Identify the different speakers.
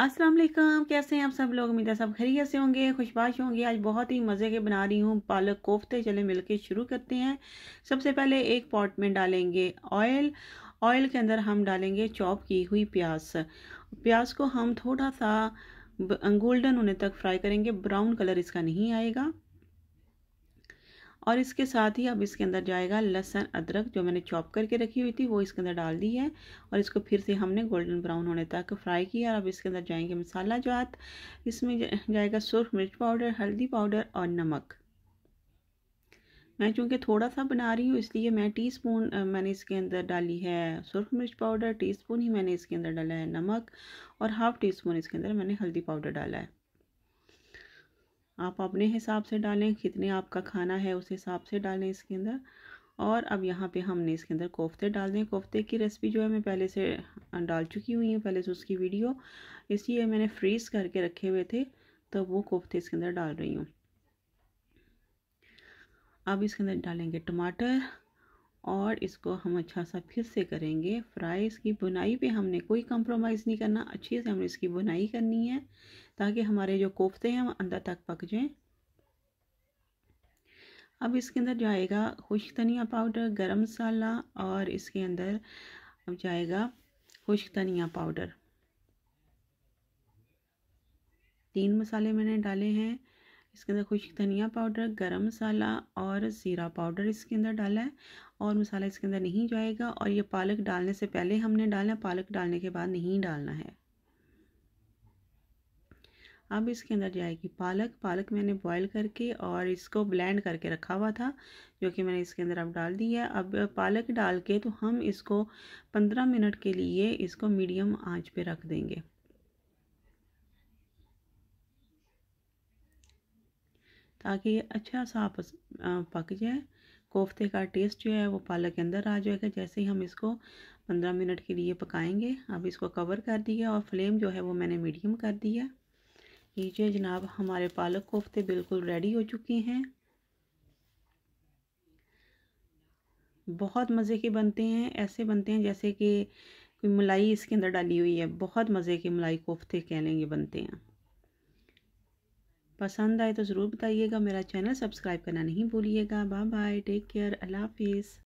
Speaker 1: अस्सलाम वालेकुम कैसे हैं आप सब लोग उम्मीद है सब खैरियत से होंगे खुशबाश होंगे आज बहुत ही मज़े के बना रही हूँ पालक कोफ्ते चले मिलके शुरू करते हैं सबसे पहले एक पॉट में डालेंगे ऑयल ऑयल के अंदर हम डालेंगे चॉप की हुई प्याज प्याज को हम थोड़ा सा गोल्डन होने तक फ्राई करेंगे ब्राउन कलर इसका नहीं आएगा और इसके साथ ही अब इसके अंदर जाएगा लहसन अदरक जो मैंने चॉप करके रखी हुई थी वो इसके अंदर डाल दी है और इसको फिर से हमने गोल्डन ब्राउन होने तक फ्राई किया और अब इसके अंदर जाएंगे मसाला जात इसमें जाएगा सुरख मिर्च पाउडर हल्दी पाउडर और नमक मैं चूँकि थोड़ा सा बना रही हूँ इसलिए मैं टीस्पून मैंने इसके अंदर डाली है सुरख मिर्च पाउडर टीस्पून ही मैंने इसके अंदर डाला है नमक और हाफ़ टी स्पून इसके अंदर मैंने हल्दी पाउडर डाला है आप अपने हिसाब से डालें कितने आपका खाना है उस हिसाब से डालें इसके अंदर और अब यहाँ पे हमने इसके अंदर कोफ्ते डाल दें कोफ्ते की रेसिपी जो है मैं पहले से डाल चुकी हुई हूँ पहले से उसकी वीडियो इसलिए मैंने फ्रीज़ करके रखे हुए थे तो वो कोफ्ते इसके अंदर डाल रही हूँ अब इसके अंदर डालेंगे टमाटर और इसको हम अच्छा सा फिर से करेंगे फ्राई इसकी बुनाई पे हमने कोई कंप्रोमाइज़ नहीं करना अच्छे से हमने इसकी बुनाई करनी है ताकि हमारे जो कोफ्ते हैं वो अंदर तक पक जाएं अब इसके अंदर जाएगा खुश्क धनिया पाउडर गरम मसाला और इसके अंदर अब जाएगा खुश्क धनिया पाउडर तीन मसाले मैंने डाले हैं इसके अंदर खुश्क धनिया पाउडर गरम मसाला और ज़ीरा पाउडर इसके अंदर डाला है और मसाला इसके अंदर नहीं जाएगा और ये पालक डालने से पहले हमने डालना है पालक डालने के बाद नहीं डालना है अब इसके अंदर जाएगी पालक पालक मैंने बॉईल करके और इसको ब्लेंड करके रखा हुआ था जो कि मैंने इसके अंदर अब डाल दिया अब पालक डाल के तो हम इसको पंद्रह मिनट के लिए इसको मीडियम आंच पे रख देंगे ताकि ये अच्छा सा पक जाए कोफ्ते का टेस्ट जो है वो पालक के अंदर आ जाएगा जैसे ही हम इसको पंद्रह मिनट के लिए पकाएंगे अब इसको कवर कर दिया और फ्लेम जो है वो मैंने मीडियम कर दिया लीजिए जनाब हमारे पालक कोफ्ते बिल्कुल रेडी हो चुके हैं बहुत मज़े के बनते हैं ऐसे बनते हैं जैसे कि कोई मलाई इसके अंदर डाली हुई है बहुत मज़े के मलाई कोफ्ते कह लेंगे बनते हैं पसंद आए तो ज़रूर बताइएगा मेरा चैनल सब्सक्राइब करना नहीं भूलिएगा बाय बाय टेक केयर अल्लाह हाफिज़